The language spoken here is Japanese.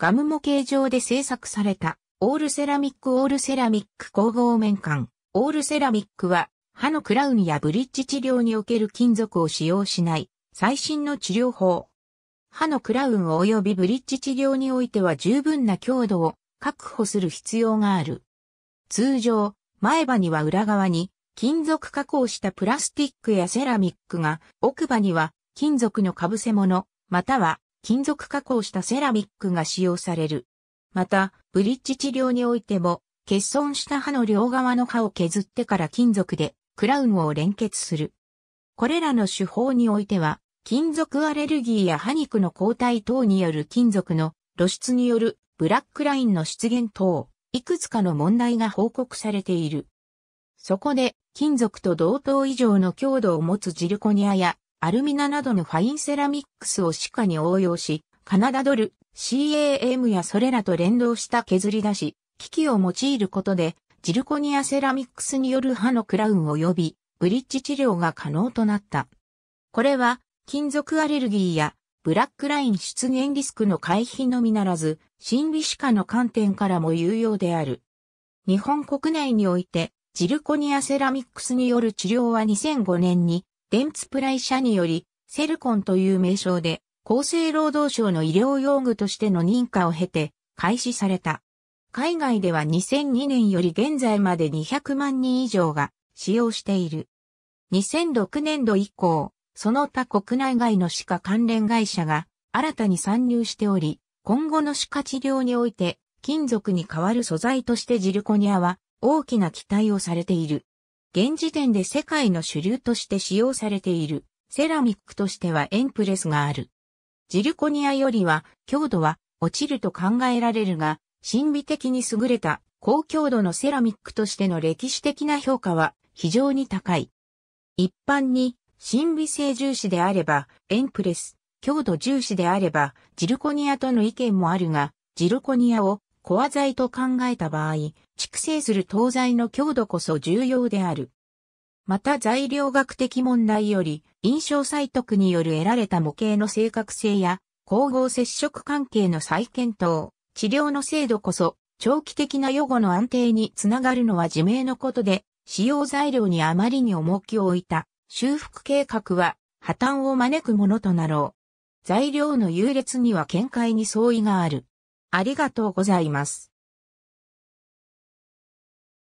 ガム模型上で製作された、オールセラミックオールセラミック工房面管。オールセラミックは、歯のクラウンやブリッジ治療における金属を使用しない最新の治療法。歯のクラウン及びブリッジ治療においては十分な強度を確保する必要がある。通常、前歯には裏側に金属加工したプラスティックやセラミックが、奥歯には金属の被せ物、または金属加工したセラミックが使用される。また、ブリッジ治療においても、欠損した歯の両側の歯を削ってから金属でクラウンを連結する。これらの手法においては、金属アレルギーや歯肉の抗体等による金属の露出によるブラックラインの出現等、いくつかの問題が報告されている。そこで、金属と同等以上の強度を持つジルコニアやアルミナなどのファインセラミックスを歯科に応用し、カナダドル、CAM やそれらと連動した削り出し、機器を用いることで、ジルコニアセラミックスによる歯のクラウン及び、ブリッジ治療が可能となった。これは、金属アレルギーや、ブラックライン出現リスクの回避のみならず、心理歯科の観点からも有用である。日本国内において、ジルコニアセラミックスによる治療は2005年にデンツプライ社により、セルコンという名称で、厚生労働省の医療用具としての認可を経て、開始された。海外では2002年より現在まで200万人以上が使用している。2006年度以降、その他国内外の歯科関連会社が新たに参入しており、今後の歯科治療において金属に代わる素材としてジルコニアは大きな期待をされている。現時点で世界の主流として使用されている、セラミックとしてはエンプレスがある。ジルコニアよりは、強度は落ちると考えられるが、神秘的に優れた高強度のセラミックとしての歴史的な評価は非常に高い。一般に、神秘性重視であれば、エンプレス、強度重視であれば、ジルコニアとの意見もあるが、ジルコニアをコア材と考えた場合、蓄積する東材の強度こそ重要である。また材料学的問題より、印象採得による得られた模型の正確性や、光合接触関係の再検討、治療の精度こそ、長期的な予後の安定につながるのは自明のことで、使用材料にあまりに重きを置いた、修復計画は、破綻を招くものとなろう。材料の優劣には見解に相違がある。ありがとうございます。